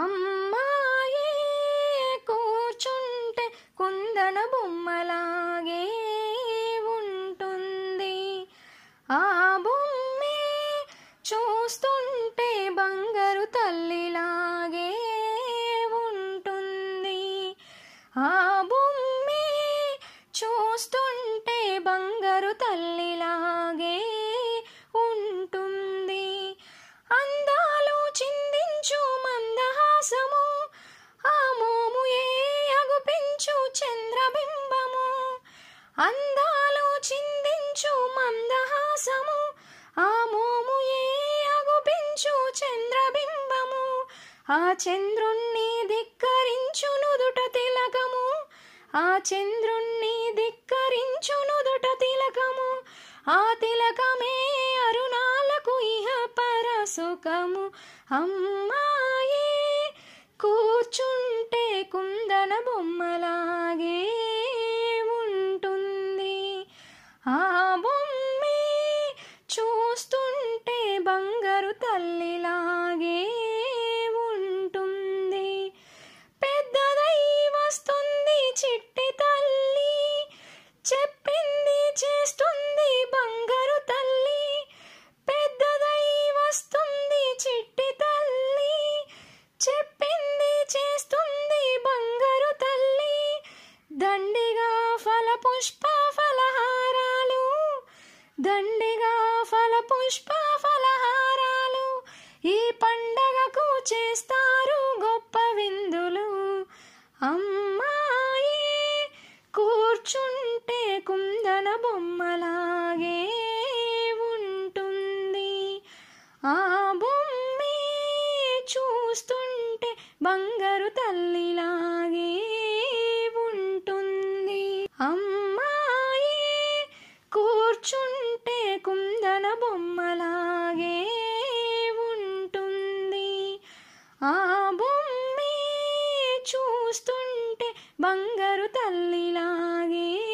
అమ్మాయే కూర్చుంటే కుందన బొమ్మలాగే ఉంటుంది ఆ బొమ్మే చూస్తుంటే బంగారు తల్లిలాగే ఉంటుంది ఆ బొమ్మే చూస్తుంటే బంగారు తల్లి ఆ మోము అగుపించు చంద్రబింబము ఆ చంద్రుణ్ణి ధిక్కరించు నుదుట తిలకము ఆ చంద్రుణ్ణి ధిక్కరించు నుదుట తిలకము ఆ తిలకమే అరుణాలకు ఇహ పరసుకము అమ్మాయి కూర్చుంటే కుందన బొమ్మలాగే బంగారు తల్లిలాగే ఉంటుంది పెద్దదై వస్తుంది చిట్టి తల్లి చెప్పింది చేస్తుంది బంగారు తల్లి పెద్దదై వస్తుంది చిట్టి తల్లి చెప్పింది చేస్తుంది బంగారు తల్లి దండిగా ఫల పుష్ప ఫలహారాలు దండిగా ఫల పుష్ప మన బొమ్మలాగే ఉంటుంది ఆ బొమ్మ చూస్తుంటే బంగారు తల్లిలాగే ఉంటుంది అమ్మాయి కూర్చుంటే కుందన బొమ్మలాగే ఉంటుంది ఆ బొమ్మ చూస్తుంటే బంగారు తల్లిలాగే